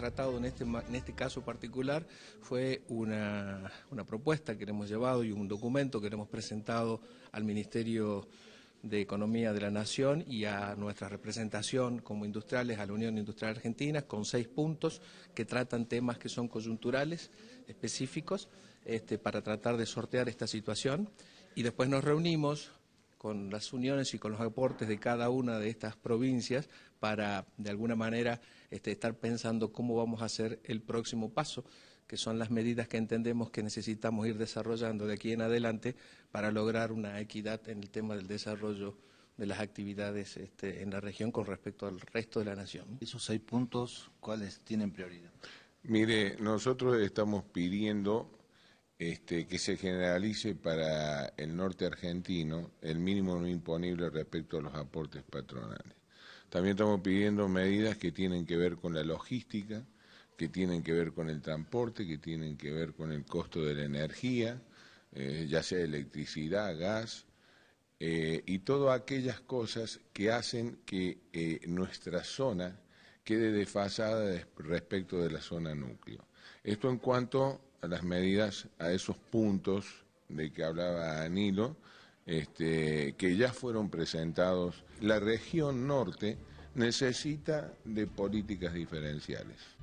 tratado en este, en este caso particular fue una, una propuesta que hemos llevado y un documento que hemos presentado al Ministerio de Economía de la Nación y a nuestra representación como industriales, a la Unión Industrial Argentina, con seis puntos que tratan temas que son coyunturales, específicos, este, para tratar de sortear esta situación. Y después nos reunimos con las uniones y con los aportes de cada una de estas provincias para, de alguna manera, este, estar pensando cómo vamos a hacer el próximo paso, que son las medidas que entendemos que necesitamos ir desarrollando de aquí en adelante para lograr una equidad en el tema del desarrollo de las actividades este, en la región con respecto al resto de la nación. ¿Esos seis puntos cuáles tienen prioridad? Mire, nosotros estamos pidiendo este, que se generalice para el norte argentino el mínimo no imponible respecto a los aportes patronales. También estamos pidiendo medidas que tienen que ver con la logística, que tienen que ver con el transporte, que tienen que ver con el costo de la energía, eh, ya sea electricidad, gas, eh, y todas aquellas cosas que hacen que eh, nuestra zona quede desfasada respecto de la zona núcleo. Esto en cuanto a las medidas, a esos puntos de que hablaba Anilo, este, que ya fueron presentados. La región norte necesita de políticas diferenciales.